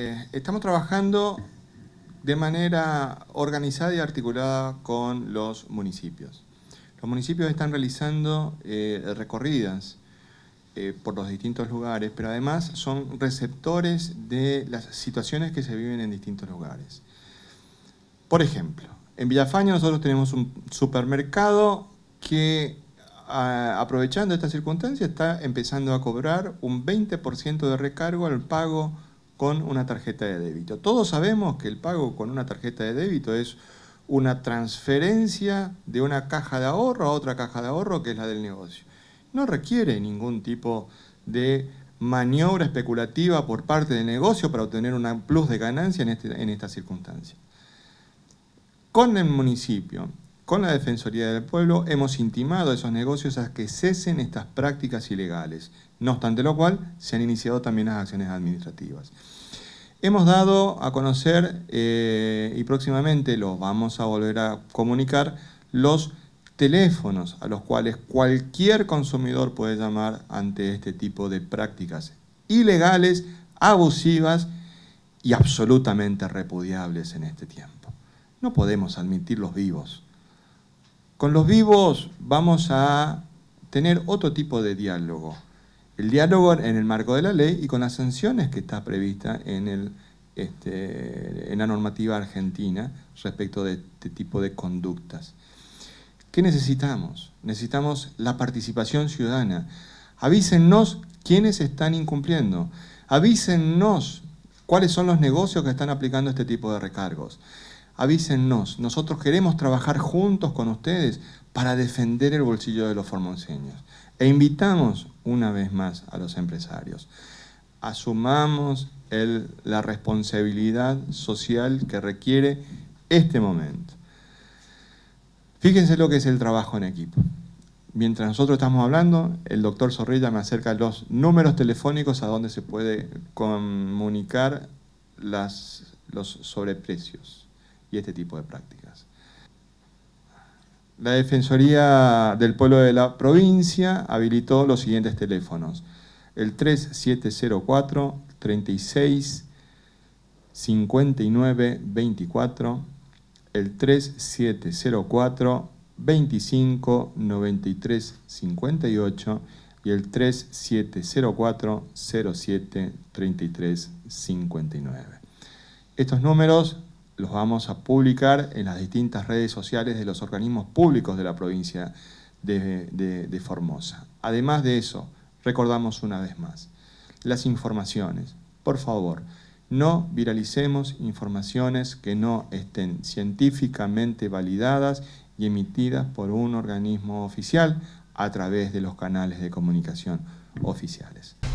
Eh, estamos trabajando de manera organizada y articulada con los municipios. Los municipios están realizando eh, recorridas eh, por los distintos lugares, pero además son receptores de las situaciones que se viven en distintos lugares. Por ejemplo, en Villafaña nosotros tenemos un supermercado que aprovechando esta circunstancia está empezando a cobrar un 20% de recargo al pago con una tarjeta de débito. Todos sabemos que el pago con una tarjeta de débito es una transferencia de una caja de ahorro a otra caja de ahorro que es la del negocio. No requiere ningún tipo de maniobra especulativa por parte del negocio para obtener un plus de ganancia en, este, en esta circunstancia. Con el municipio, con la Defensoría del Pueblo hemos intimado a esos negocios a que cesen estas prácticas ilegales, no obstante lo cual se han iniciado también las acciones administrativas. Hemos dado a conocer eh, y próximamente los vamos a volver a comunicar los teléfonos a los cuales cualquier consumidor puede llamar ante este tipo de prácticas ilegales, abusivas y absolutamente repudiables en este tiempo. No podemos admitirlos vivos. Con los vivos vamos a tener otro tipo de diálogo. El diálogo en el marco de la ley y con las sanciones que está prevista este, en, la normativa argentina respecto de este tipo de conductas. ¿Qué necesitamos? Necesitamos la participación ciudadana. Avísennos quiénes están incumpliendo. Avísennos cuáles son los negocios que están aplicando este tipo de recargos avísennos. Nosotros queremos trabajar juntos con ustedes para defender el bolsillo de los formoseños. E invitamos una vez más a los empresarios. Asumamos la responsabilidad social que requiere este momento. Fíjense lo que es el trabajo en equipo. Mientras nosotros estamos hablando, el doctor Zorrilla me acerca los números telefónicos a donde se puede comunicar los sobreprecios y este tipo de prácticas. La Defensoría del Pueblo de la provincia habilitó los siguientes teléfonos. El 3704 36 59 24, el 3704 25 93 58 y el 3704 07 33 59. Estos números los vamos a publicar en las distintas redes sociales de los organismos públicos de la provincia de, Formosa. Además de eso, recordamos una vez más, las informaciones, por favor, no viralicemos informaciones que no estén científicamente validadas y emitidas por un organismo oficial a través de los canales de comunicación oficiales.